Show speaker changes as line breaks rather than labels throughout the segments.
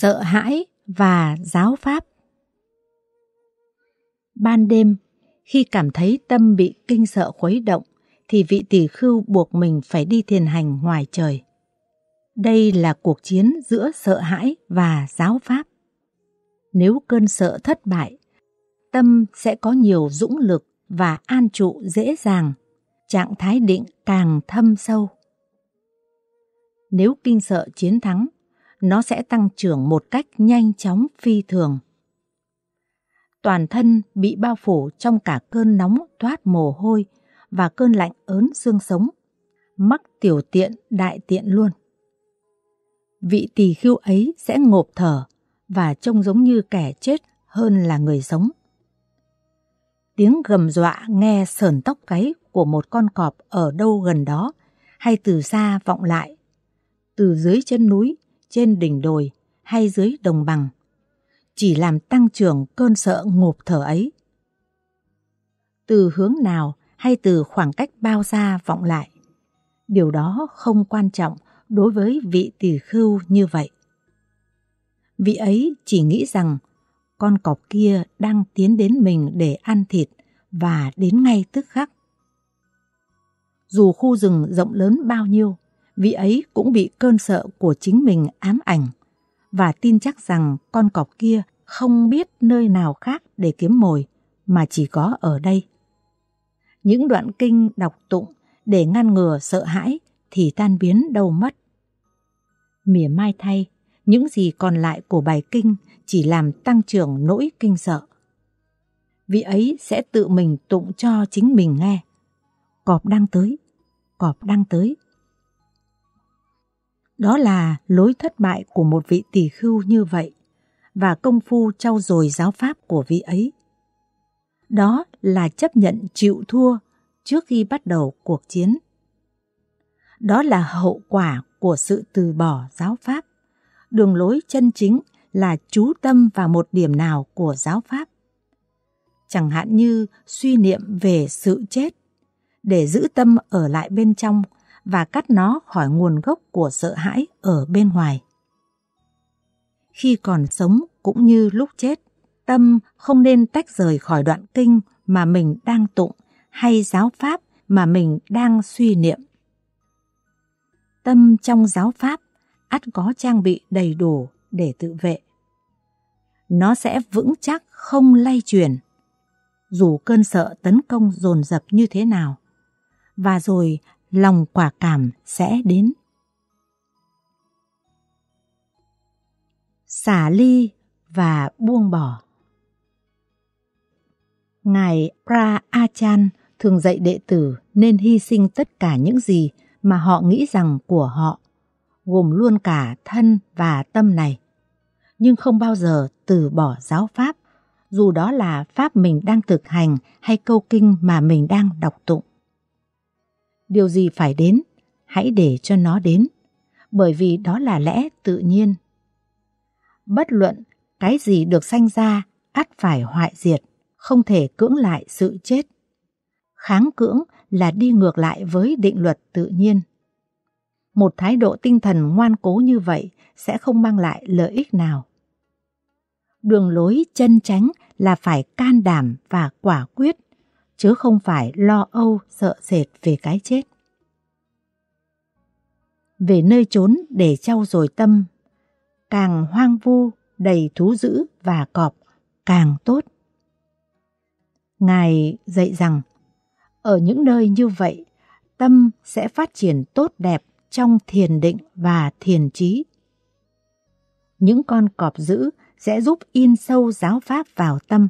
sợ hãi và giáo pháp. Ban đêm, khi cảm thấy tâm bị kinh sợ khuấy động, thì vị tỷ khưu buộc mình phải đi thiền hành ngoài trời. Đây là cuộc chiến giữa sợ hãi và giáo pháp. Nếu cơn sợ thất bại, tâm sẽ có nhiều dũng lực và an trụ dễ dàng, trạng thái định càng thâm sâu. Nếu kinh sợ chiến thắng, nó sẽ tăng trưởng một cách nhanh chóng phi thường. Toàn thân bị bao phủ trong cả cơn nóng thoát mồ hôi và cơn lạnh ớn xương sống, mắc tiểu tiện đại tiện luôn. Vị tỳ khưu ấy sẽ ngộp thở và trông giống như kẻ chết hơn là người sống. Tiếng gầm dọa nghe sờn tóc gáy của một con cọp ở đâu gần đó hay từ xa vọng lại. Từ dưới chân núi trên đỉnh đồi hay dưới đồng bằng, chỉ làm tăng trưởng cơn sợ ngộp thở ấy. Từ hướng nào hay từ khoảng cách bao xa vọng lại, điều đó không quan trọng đối với vị tỷ khưu như vậy. Vị ấy chỉ nghĩ rằng con cọp kia đang tiến đến mình để ăn thịt và đến ngay tức khắc. Dù khu rừng rộng lớn bao nhiêu, vị ấy cũng bị cơn sợ của chính mình ám ảnh và tin chắc rằng con cọp kia không biết nơi nào khác để kiếm mồi mà chỉ có ở đây. Những đoạn kinh đọc tụng để ngăn ngừa sợ hãi thì tan biến đâu mất. Mỉa mai thay, những gì còn lại của bài kinh chỉ làm tăng trưởng nỗi kinh sợ. Vị ấy sẽ tự mình tụng cho chính mình nghe. Cọp đang tới, cọp đang tới đó là lối thất bại của một vị tỷ khưu như vậy và công phu trau dồi giáo pháp của vị ấy. Đó là chấp nhận chịu thua trước khi bắt đầu cuộc chiến. Đó là hậu quả của sự từ bỏ giáo pháp. Đường lối chân chính là chú tâm vào một điểm nào của giáo pháp. Chẳng hạn như suy niệm về sự chết, để giữ tâm ở lại bên trong và cắt nó khỏi nguồn gốc của sợ hãi ở bên ngoài. Khi còn sống cũng như lúc chết, tâm không nên tách rời khỏi đoạn kinh mà mình đang tụng hay giáo pháp mà mình đang suy niệm. Tâm trong giáo pháp ắt có trang bị đầy đủ để tự vệ. Nó sẽ vững chắc không lay chuyển, dù cơn sợ tấn công dồn dập như thế nào. Và rồi lòng quả cảm sẽ đến. Xả ly và buông bỏ Ngài Pra Achan thường dạy đệ tử nên hy sinh tất cả những gì mà họ nghĩ rằng của họ, gồm luôn cả thân và tâm này, nhưng không bao giờ từ bỏ giáo pháp, dù đó là pháp mình đang thực hành hay câu kinh mà mình đang đọc tụng. Điều gì phải đến, hãy để cho nó đến, bởi vì đó là lẽ tự nhiên. Bất luận cái gì được sanh ra ắt phải hoại diệt, không thể cưỡng lại sự chết. Kháng cưỡng là đi ngược lại với định luật tự nhiên. Một thái độ tinh thần ngoan cố như vậy sẽ không mang lại lợi ích nào. Đường lối chân tránh là phải can đảm và quả quyết chứ không phải lo âu sợ sệt về cái chết. Về nơi trốn để trau dồi tâm, càng hoang vu, đầy thú dữ và cọp, càng tốt. Ngài dạy rằng, ở những nơi như vậy, tâm sẽ phát triển tốt đẹp trong thiền định và thiền trí. Những con cọp dữ sẽ giúp in sâu giáo pháp vào tâm,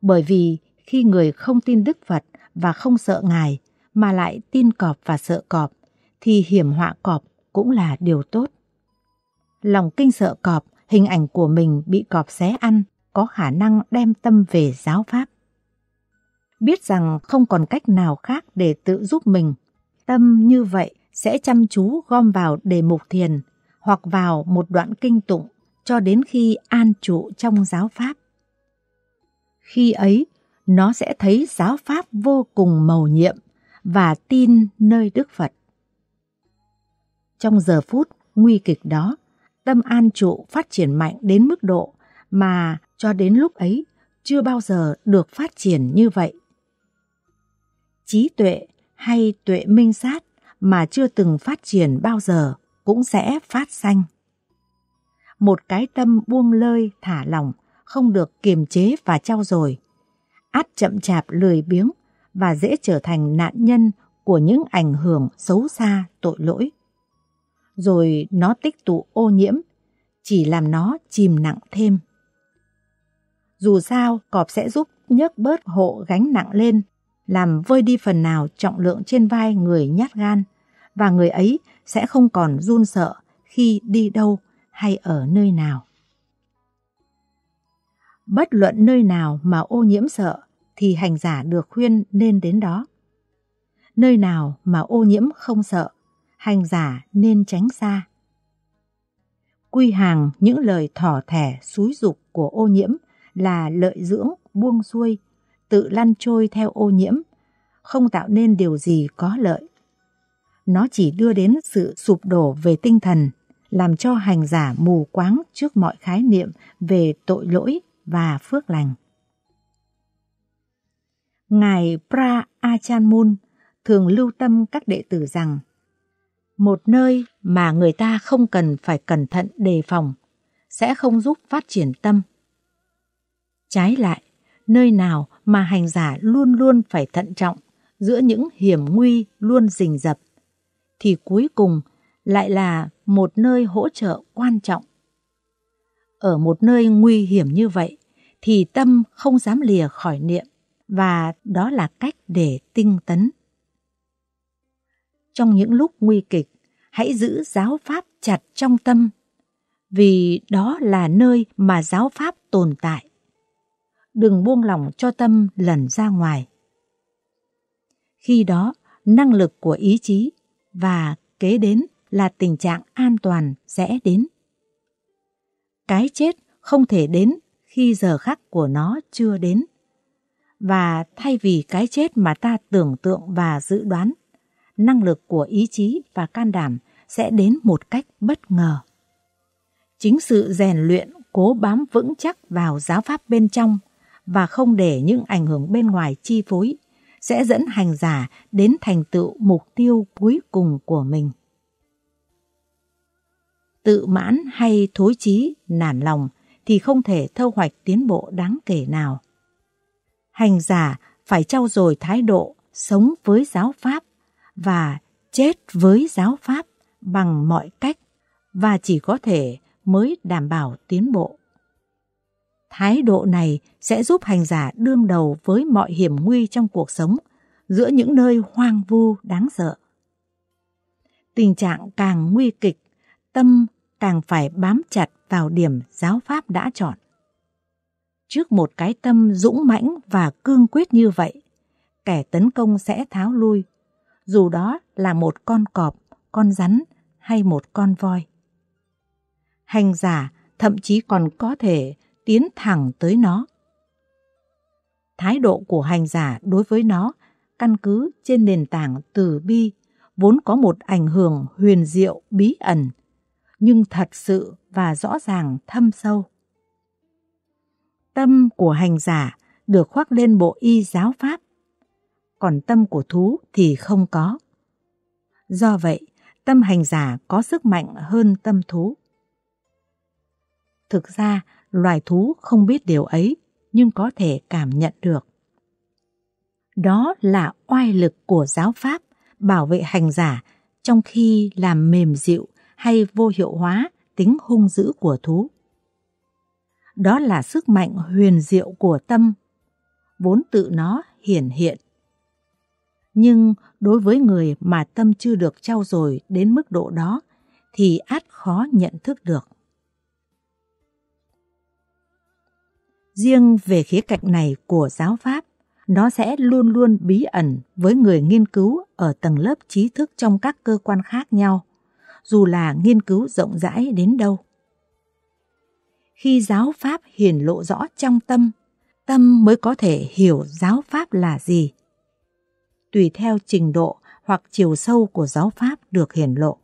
bởi vì khi người không tin Đức Phật và không sợ Ngài mà lại tin cọp và sợ cọp thì hiểm họa cọp cũng là điều tốt. Lòng kinh sợ cọp, hình ảnh của mình bị cọp xé ăn có khả năng đem tâm về giáo pháp. Biết rằng không còn cách nào khác để tự giúp mình, tâm như vậy sẽ chăm chú gom vào đề mục thiền hoặc vào một đoạn kinh tụng cho đến khi an trụ trong giáo pháp. Khi ấy, nó sẽ thấy giáo pháp vô cùng màu nhiệm và tin nơi Đức Phật. Trong giờ phút nguy kịch đó, tâm an trụ phát triển mạnh đến mức độ mà cho đến lúc ấy chưa bao giờ được phát triển như vậy. Trí tuệ hay tuệ minh sát mà chưa từng phát triển bao giờ cũng sẽ phát sanh. Một cái tâm buông lơi thả lỏng không được kiềm chế và trao dồi át chậm chạp lười biếng và dễ trở thành nạn nhân của những ảnh hưởng xấu xa tội lỗi. Rồi nó tích tụ ô nhiễm, chỉ làm nó chìm nặng thêm. Dù sao, cọp sẽ giúp nhấc bớt hộ gánh nặng lên, làm vơi đi phần nào trọng lượng trên vai người nhát gan, và người ấy sẽ không còn run sợ khi đi đâu hay ở nơi nào. Bất luận nơi nào mà ô nhiễm sợ thì hành giả được khuyên nên đến đó. Nơi nào mà ô nhiễm không sợ, hành giả nên tránh xa. Quy hàng những lời thỏ thẻ xúi dục của ô nhiễm là lợi dưỡng, buông xuôi, tự lăn trôi theo ô nhiễm, không tạo nên điều gì có lợi. Nó chỉ đưa đến sự sụp đổ về tinh thần, làm cho hành giả mù quáng trước mọi khái niệm về tội lỗi và phước lành. Ngài Pra Achanmun thường lưu tâm các đệ tử rằng một nơi mà người ta không cần phải cẩn thận đề phòng sẽ không giúp phát triển tâm. Trái lại, nơi nào mà hành giả luôn luôn phải thận trọng giữa những hiểm nguy luôn rình rập thì cuối cùng lại là một nơi hỗ trợ quan trọng. Ở một nơi nguy hiểm như vậy thì tâm không dám lìa khỏi niệm và đó là cách để tinh tấn. Trong những lúc nguy kịch, hãy giữ giáo pháp chặt trong tâm, vì đó là nơi mà giáo pháp tồn tại. Đừng buông lỏng cho tâm lần ra ngoài. Khi đó, năng lực của ý chí và kế đến là tình trạng an toàn sẽ đến. Cái chết không thể đến khi giờ khắc của nó chưa đến và thay vì cái chết mà ta tưởng tượng và dự đoán, năng lực của ý chí và can đảm sẽ đến một cách bất ngờ. Chính sự rèn luyện cố bám vững chắc vào giáo pháp bên trong và không để những ảnh hưởng bên ngoài chi phối sẽ dẫn hành giả đến thành tựu mục tiêu cuối cùng của mình. Tự mãn hay thối chí, nản lòng thì không thể thâu hoạch tiến bộ đáng kể nào hành giả phải trau dồi thái độ sống với giáo pháp và chết với giáo pháp bằng mọi cách và chỉ có thể mới đảm bảo tiến bộ. Thái độ này sẽ giúp hành giả đương đầu với mọi hiểm nguy trong cuộc sống giữa những nơi hoang vu đáng sợ. Tình trạng càng nguy kịch, tâm càng phải bám chặt vào điểm giáo pháp đã chọn trước một cái tâm dũng mãnh và cương quyết như vậy, kẻ tấn công sẽ tháo lui, dù đó là một con cọp, con rắn hay một con voi. Hành giả thậm chí còn có thể tiến thẳng tới nó. Thái độ của hành giả đối với nó căn cứ trên nền tảng từ bi vốn có một ảnh hưởng huyền diệu bí ẩn, nhưng thật sự và rõ ràng thâm sâu. Tâm của hành giả được khoác lên bộ y giáo pháp, còn tâm của thú thì không có. Do vậy, tâm hành giả có sức mạnh hơn tâm thú. Thực ra, loài thú không biết điều ấy, nhưng có thể cảm nhận được. Đó là oai lực của giáo pháp bảo vệ hành giả trong khi làm mềm dịu hay vô hiệu hóa tính hung dữ của thú đó là sức mạnh huyền diệu của tâm, vốn tự nó hiển hiện. Nhưng đối với người mà tâm chưa được trau dồi đến mức độ đó thì át khó nhận thức được. Riêng về khía cạnh này của giáo pháp, nó sẽ luôn luôn bí ẩn với người nghiên cứu ở tầng lớp trí thức trong các cơ quan khác nhau, dù là nghiên cứu rộng rãi đến đâu khi giáo pháp hiển lộ rõ trong tâm tâm mới có thể hiểu giáo pháp là gì tùy theo trình độ hoặc chiều sâu của giáo pháp được hiển lộ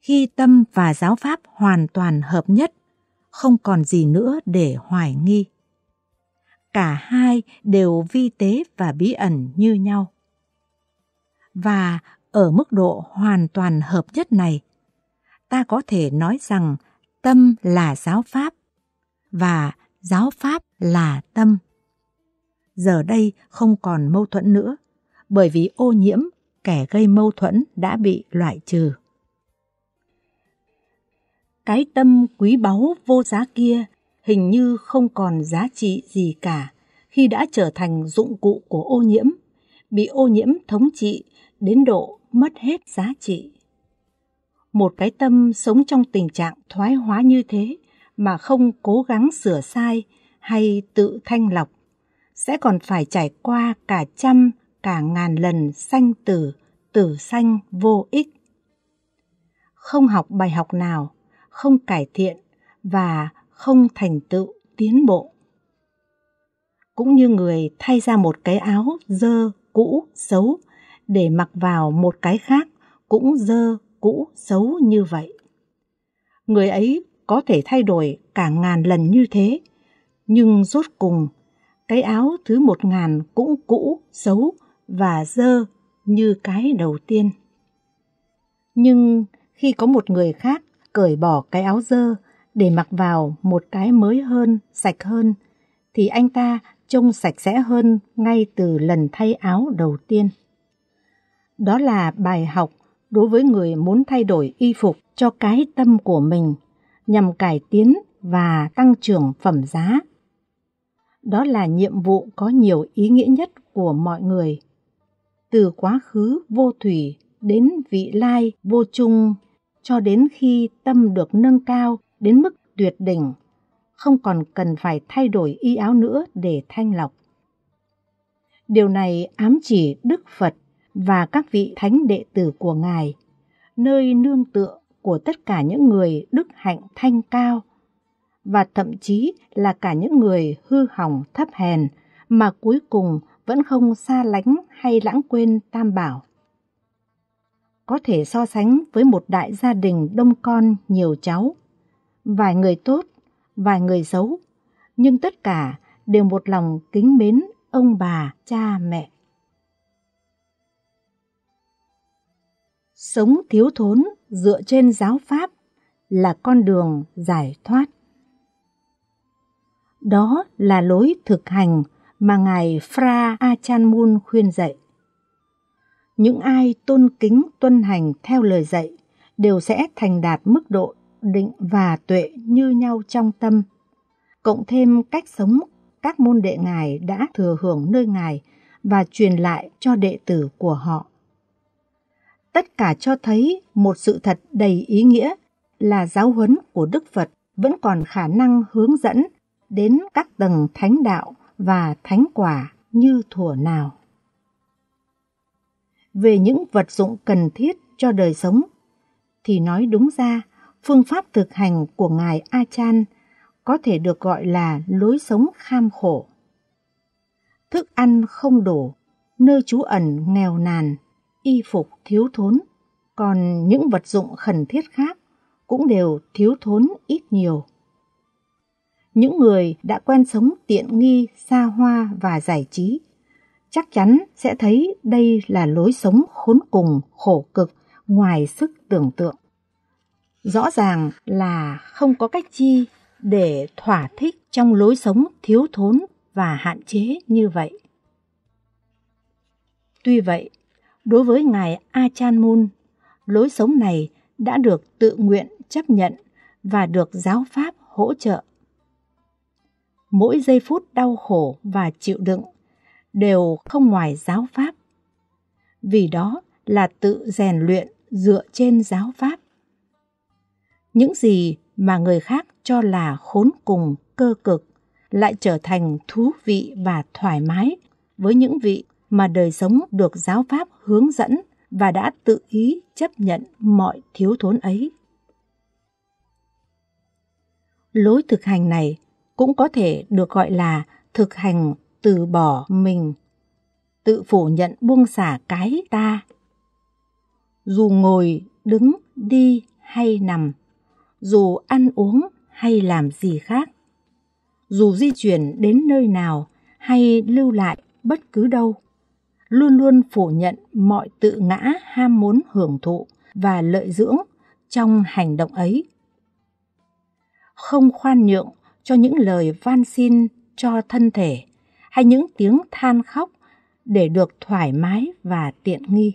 khi tâm và giáo pháp hoàn toàn hợp nhất không còn gì nữa để hoài nghi cả hai đều vi tế và bí ẩn như nhau và ở mức độ hoàn toàn hợp nhất này ta có thể nói rằng tâm là giáo pháp và giáo pháp là tâm. Giờ đây không còn mâu thuẫn nữa, bởi vì ô nhiễm, kẻ gây mâu thuẫn đã bị loại trừ. Cái tâm quý báu vô giá kia hình như không còn giá trị gì cả khi đã trở thành dụng cụ của ô nhiễm, bị ô nhiễm thống trị đến độ mất hết giá trị một cái tâm sống trong tình trạng thoái hóa như thế mà không cố gắng sửa sai hay tự thanh lọc sẽ còn phải trải qua cả trăm cả ngàn lần sanh tử tử sanh vô ích không học bài học nào không cải thiện và không thành tựu tiến bộ cũng như người thay ra một cái áo dơ cũ xấu để mặc vào một cái khác cũng dơ cũ xấu như vậy. Người ấy có thể thay đổi cả ngàn lần như thế, nhưng rốt cùng cái áo thứ một ngàn cũng cũ, xấu và dơ như cái đầu tiên. Nhưng khi có một người khác cởi bỏ cái áo dơ để mặc vào một cái mới hơn, sạch hơn, thì anh ta trông sạch sẽ hơn ngay từ lần thay áo đầu tiên. Đó là bài học đối với người muốn thay đổi y phục cho cái tâm của mình nhằm cải tiến và tăng trưởng phẩm giá. Đó là nhiệm vụ có nhiều ý nghĩa nhất của mọi người. Từ quá khứ vô thủy đến vị lai vô chung cho đến khi tâm được nâng cao đến mức tuyệt đỉnh, không còn cần phải thay đổi y áo nữa để thanh lọc. Điều này ám chỉ Đức Phật và các vị thánh đệ tử của Ngài, nơi nương tựa của tất cả những người đức hạnh thanh cao và thậm chí là cả những người hư hỏng thấp hèn mà cuối cùng vẫn không xa lánh hay lãng quên tam bảo. Có thể so sánh với một đại gia đình đông con nhiều cháu, vài người tốt, vài người xấu, nhưng tất cả đều một lòng kính mến ông bà, cha mẹ. Sống thiếu thốn dựa trên giáo pháp là con đường giải thoát. Đó là lối thực hành mà Ngài Fra Mun khuyên dạy. Những ai tôn kính tuân hành theo lời dạy đều sẽ thành đạt mức độ định và tuệ như nhau trong tâm. Cộng thêm cách sống các môn đệ Ngài đã thừa hưởng nơi Ngài và truyền lại cho đệ tử của họ tất cả cho thấy một sự thật đầy ý nghĩa là giáo huấn của Đức Phật vẫn còn khả năng hướng dẫn đến các tầng thánh đạo và thánh quả như thuở nào. Về những vật dụng cần thiết cho đời sống, thì nói đúng ra, phương pháp thực hành của Ngài Achan có thể được gọi là lối sống kham khổ. Thức ăn không đủ, nơi trú ẩn nghèo nàn, y phục thiếu thốn, còn những vật dụng khẩn thiết khác cũng đều thiếu thốn ít nhiều. Những người đã quen sống tiện nghi, xa hoa và giải trí chắc chắn sẽ thấy đây là lối sống khốn cùng, khổ cực, ngoài sức tưởng tượng. Rõ ràng là không có cách chi để thỏa thích trong lối sống thiếu thốn và hạn chế như vậy. Tuy vậy, Đối với Ngài Achan Mun, lối sống này đã được tự nguyện chấp nhận và được giáo pháp hỗ trợ. Mỗi giây phút đau khổ và chịu đựng đều không ngoài giáo pháp. Vì đó là tự rèn luyện dựa trên giáo pháp. Những gì mà người khác cho là khốn cùng, cơ cực lại trở thành thú vị và thoải mái với những vị mà đời sống được giáo pháp hướng dẫn và đã tự ý chấp nhận mọi thiếu thốn ấy. Lối thực hành này cũng có thể được gọi là thực hành từ bỏ mình, tự phủ nhận buông xả cái ta. Dù ngồi, đứng, đi hay nằm, dù ăn uống hay làm gì khác, dù di chuyển đến nơi nào hay lưu lại bất cứ đâu luôn luôn phủ nhận mọi tự ngã ham muốn hưởng thụ và lợi dưỡng trong hành động ấy không khoan nhượng cho những lời van xin cho thân thể hay những tiếng than khóc để được thoải mái và tiện nghi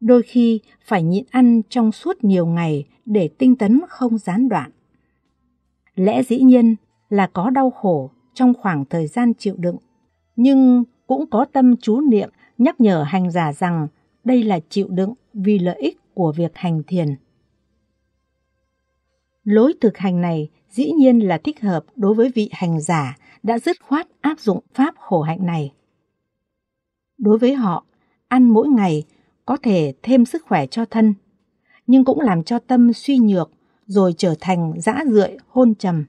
đôi khi phải nhịn ăn trong suốt nhiều ngày để tinh tấn không gián đoạn lẽ dĩ nhiên là có đau khổ trong khoảng thời gian chịu đựng nhưng cũng có tâm chú niệm nhắc nhở hành giả rằng đây là chịu đựng vì lợi ích của việc hành thiền. Lối thực hành này dĩ nhiên là thích hợp đối với vị hành giả đã dứt khoát áp dụng pháp khổ hạnh này. Đối với họ, ăn mỗi ngày có thể thêm sức khỏe cho thân, nhưng cũng làm cho tâm suy nhược rồi trở thành dã rượi hôn trầm.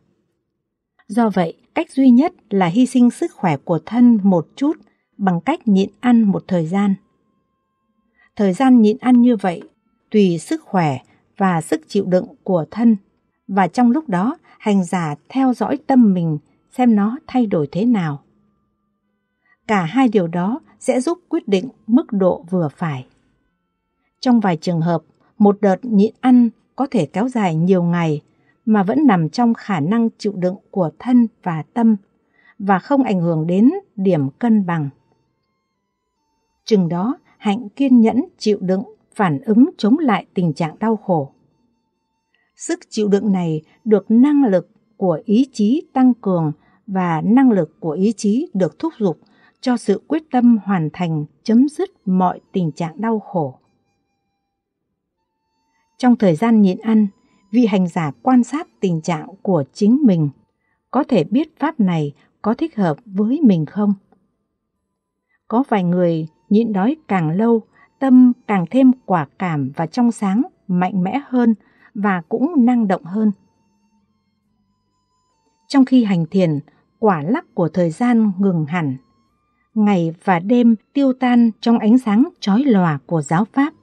Do vậy, cách duy nhất là hy sinh sức khỏe của thân một chút bằng cách nhịn ăn một thời gian. Thời gian nhịn ăn như vậy tùy sức khỏe và sức chịu đựng của thân và trong lúc đó hành giả theo dõi tâm mình xem nó thay đổi thế nào. Cả hai điều đó sẽ giúp quyết định mức độ vừa phải. Trong vài trường hợp, một đợt nhịn ăn có thể kéo dài nhiều ngày mà vẫn nằm trong khả năng chịu đựng của thân và tâm và không ảnh hưởng đến điểm cân bằng. Chừng đó, Hạnh kiên nhẫn chịu đựng, phản ứng chống lại tình trạng đau khổ. Sức chịu đựng này được năng lực của ý chí tăng cường và năng lực của ý chí được thúc giục cho sự quyết tâm hoàn thành chấm dứt mọi tình trạng đau khổ. Trong thời gian nhịn ăn, vị hành giả quan sát tình trạng của chính mình, có thể biết pháp này có thích hợp với mình không? Có vài người nhịn đói càng lâu, tâm càng thêm quả cảm và trong sáng, mạnh mẽ hơn và cũng năng động hơn. Trong khi hành thiền, quả lắc của thời gian ngừng hẳn. Ngày và đêm tiêu tan trong ánh sáng chói lòa của giáo pháp.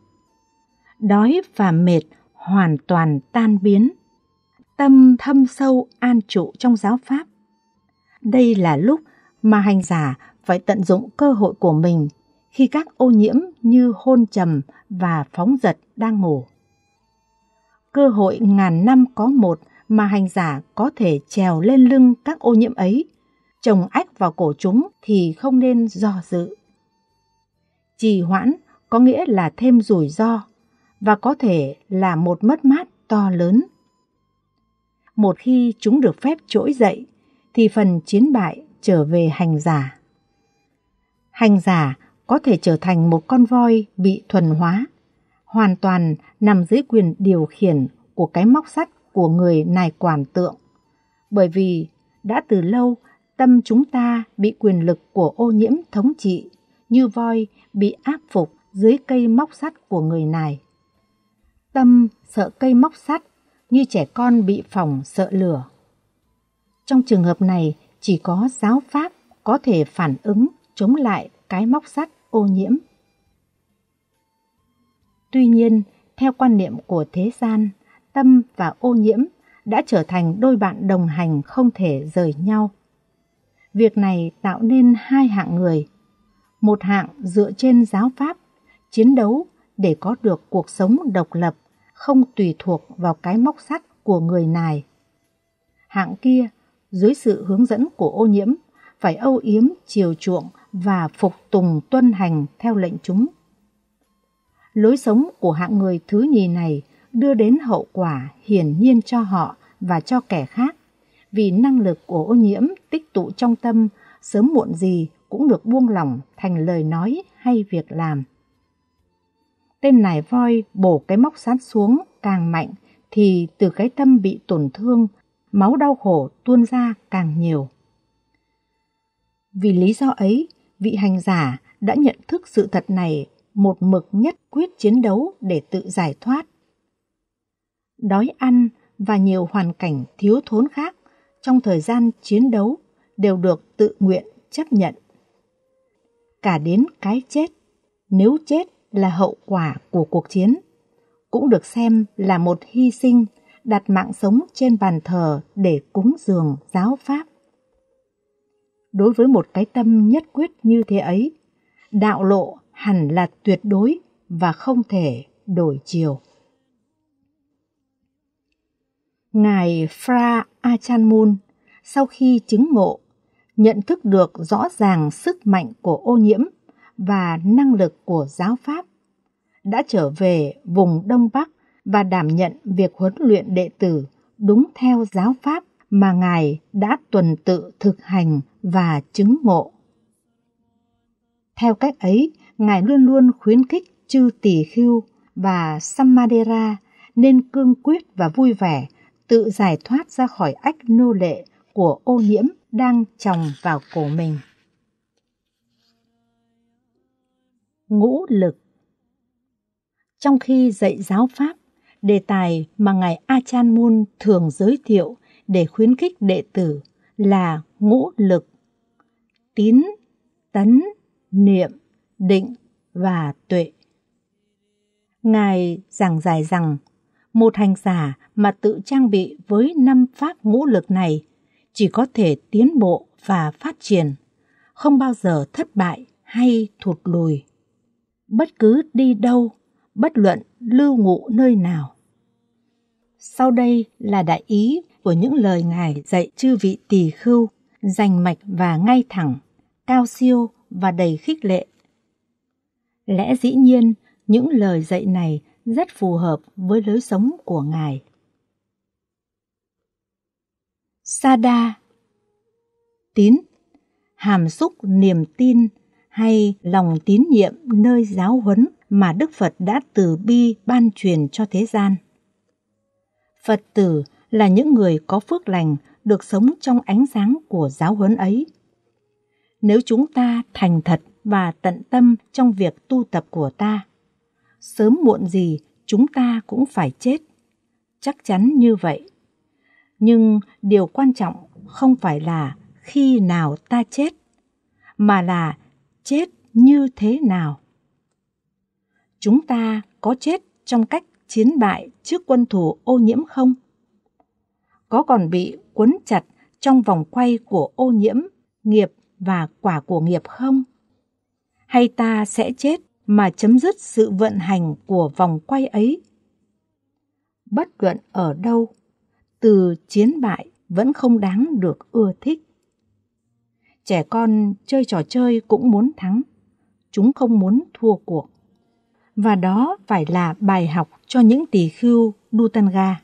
Đói và mệt hoàn toàn tan biến. Tâm thâm sâu an trụ trong giáo pháp. Đây là lúc mà hành giả phải tận dụng cơ hội của mình khi các ô nhiễm như hôn trầm và phóng giật đang ngủ. Cơ hội ngàn năm có một mà hành giả có thể trèo lên lưng các ô nhiễm ấy, trồng ách vào cổ chúng thì không nên do dự. Trì hoãn có nghĩa là thêm rủi ro và có thể là một mất mát to lớn. Một khi chúng được phép trỗi dậy thì phần chiến bại trở về hành giả. Hành giả có thể trở thành một con voi bị thuần hóa, hoàn toàn nằm dưới quyền điều khiển của cái móc sắt của người nài quản tượng. Bởi vì đã từ lâu tâm chúng ta bị quyền lực của ô nhiễm thống trị, như voi bị áp phục dưới cây móc sắt của người này Tâm sợ cây móc sắt như trẻ con bị phòng sợ lửa. Trong trường hợp này chỉ có giáo pháp có thể phản ứng chống lại cái móc sắt ô nhiễm. Tuy nhiên, theo quan niệm của thế gian, tâm và ô nhiễm đã trở thành đôi bạn đồng hành không thể rời nhau. Việc này tạo nên hai hạng người. Một hạng dựa trên giáo pháp, chiến đấu để có được cuộc sống độc lập, không tùy thuộc vào cái móc sắt của người này. Hạng kia, dưới sự hướng dẫn của ô nhiễm, phải âu yếm chiều chuộng và phục tùng tuân hành theo lệnh chúng. Lối sống của hạng người thứ nhì này đưa đến hậu quả hiển nhiên cho họ và cho kẻ khác, vì năng lực của ô nhiễm tích tụ trong tâm sớm muộn gì cũng được buông lỏng thành lời nói hay việc làm. Tên nải voi bổ cái móc sát xuống càng mạnh thì từ cái tâm bị tổn thương, máu đau khổ tuôn ra càng nhiều. Vì lý do ấy, vị hành giả đã nhận thức sự thật này một mực nhất quyết chiến đấu để tự giải thoát. Đói ăn và nhiều hoàn cảnh thiếu thốn khác trong thời gian chiến đấu đều được tự nguyện chấp nhận. Cả đến cái chết, nếu chết là hậu quả của cuộc chiến, cũng được xem là một hy sinh đặt mạng sống trên bàn thờ để cúng dường giáo pháp đối với một cái tâm nhất quyết như thế ấy, đạo lộ hẳn là tuyệt đối và không thể đổi chiều. Ngài Fra Achanmun sau khi chứng ngộ, nhận thức được rõ ràng sức mạnh của ô nhiễm và năng lực của giáo pháp, đã trở về vùng Đông Bắc và đảm nhận việc huấn luyện đệ tử đúng theo giáo pháp mà Ngài đã tuần tự thực hành và chứng ngộ. Theo cách ấy, Ngài luôn luôn khuyến khích chư Tỳ khưu và Samadera nên cương quyết và vui vẻ tự giải thoát ra khỏi ách nô lệ của ô nhiễm đang tròng vào cổ mình. Ngũ lực Trong khi dạy giáo Pháp, đề tài mà Ngài Achan Mun thường giới thiệu để khuyến khích đệ tử là ngũ lực, tín, tấn, niệm, định và tuệ. Ngài giảng dài rằng, một hành giả mà tự trang bị với năm pháp ngũ lực này chỉ có thể tiến bộ và phát triển, không bao giờ thất bại hay thụt lùi. Bất cứ đi đâu, bất luận lưu ngụ nơi nào. Sau đây là đại ý của những lời Ngài dạy chư vị tỳ khưu, rành mạch và ngay thẳng, cao siêu và đầy khích lệ. Lẽ dĩ nhiên, những lời dạy này rất phù hợp với lối sống của Ngài. Sada Tín Hàm xúc niềm tin hay lòng tín nhiệm nơi giáo huấn mà Đức Phật đã từ bi ban truyền cho thế gian. Phật tử là những người có phước lành được sống trong ánh sáng của giáo huấn ấy. Nếu chúng ta thành thật và tận tâm trong việc tu tập của ta, sớm muộn gì chúng ta cũng phải chết. Chắc chắn như vậy. Nhưng điều quan trọng không phải là khi nào ta chết, mà là chết như thế nào. Chúng ta có chết trong cách chiến bại trước quân thù ô nhiễm không? có còn bị cuốn chặt trong vòng quay của ô nhiễm, nghiệp và quả của nghiệp không? Hay ta sẽ chết mà chấm dứt sự vận hành của vòng quay ấy? Bất luận ở đâu, từ chiến bại vẫn không đáng được ưa thích. Trẻ con chơi trò chơi cũng muốn thắng, chúng không muốn thua cuộc. Và đó phải là bài học cho những tỳ khưu Dutanga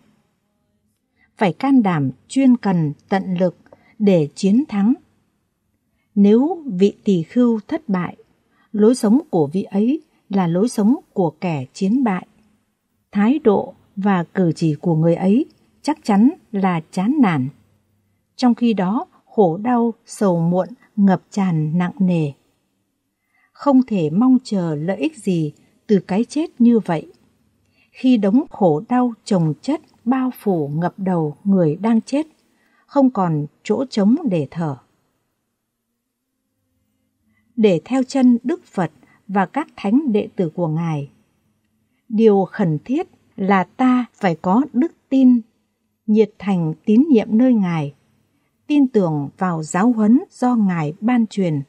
phải can đảm chuyên cần tận lực để chiến thắng. Nếu vị tỷ khưu thất bại, lối sống của vị ấy là lối sống của kẻ chiến bại. Thái độ và cử chỉ của người ấy chắc chắn là chán nản. Trong khi đó, khổ đau, sầu muộn ngập tràn nặng nề. Không thể mong chờ lợi ích gì từ cái chết như vậy. Khi đống khổ đau chồng chất bao phủ ngập đầu người đang chết, không còn chỗ trống để thở. Để theo chân Đức Phật và các thánh đệ tử của Ngài, điều khẩn thiết là ta phải có đức tin, nhiệt thành tín nhiệm nơi Ngài, tin tưởng vào giáo huấn do Ngài ban truyền,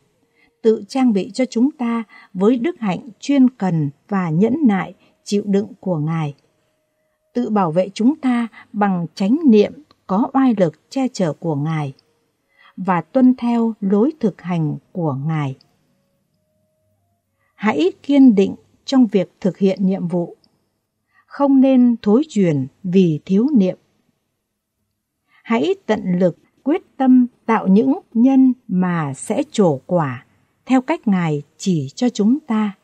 tự trang bị cho chúng ta với đức hạnh chuyên cần và nhẫn nại chịu đựng của Ngài tự bảo vệ chúng ta bằng chánh niệm có oai lực che chở của Ngài và tuân theo lối thực hành của Ngài. Hãy kiên định trong việc thực hiện nhiệm vụ, không nên thối chuyển vì thiếu niệm. Hãy tận lực quyết tâm tạo những nhân mà sẽ trổ quả theo cách Ngài chỉ cho chúng ta.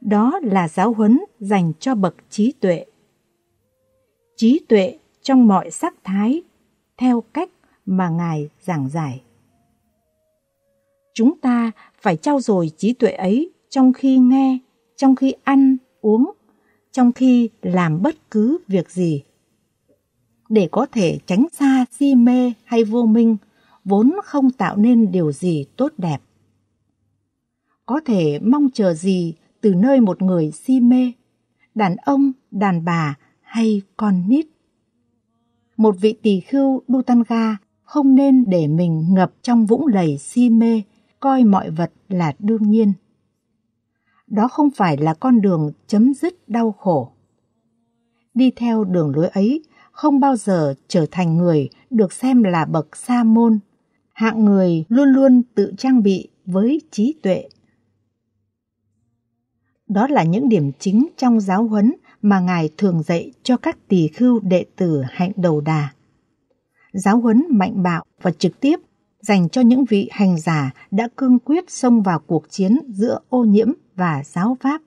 Đó là giáo huấn dành cho bậc trí tuệ trí tuệ trong mọi sắc thái theo cách mà Ngài giảng giải. Chúng ta phải trau dồi trí tuệ ấy trong khi nghe, trong khi ăn, uống, trong khi làm bất cứ việc gì. Để có thể tránh xa si mê hay vô minh vốn không tạo nên điều gì tốt đẹp. Có thể mong chờ gì từ nơi một người si mê, đàn ông, đàn bà hay con nít. Một vị tỳ khưu đu tan ga không nên để mình ngập trong vũng lầy si mê, coi mọi vật là đương nhiên. Đó không phải là con đường chấm dứt đau khổ. Đi theo đường lối ấy không bao giờ trở thành người được xem là bậc sa môn. Hạng người luôn luôn tự trang bị với trí tuệ. Đó là những điểm chính trong giáo huấn mà Ngài thường dạy cho các tỳ khưu đệ tử hạnh đầu đà. Giáo huấn mạnh bạo và trực tiếp dành cho những vị hành giả đã cương quyết xông vào cuộc chiến giữa ô nhiễm và giáo pháp.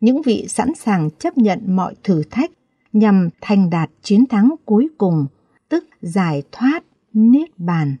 Những vị sẵn sàng chấp nhận mọi thử thách nhằm thành đạt chiến thắng cuối cùng, tức giải thoát, niết bàn.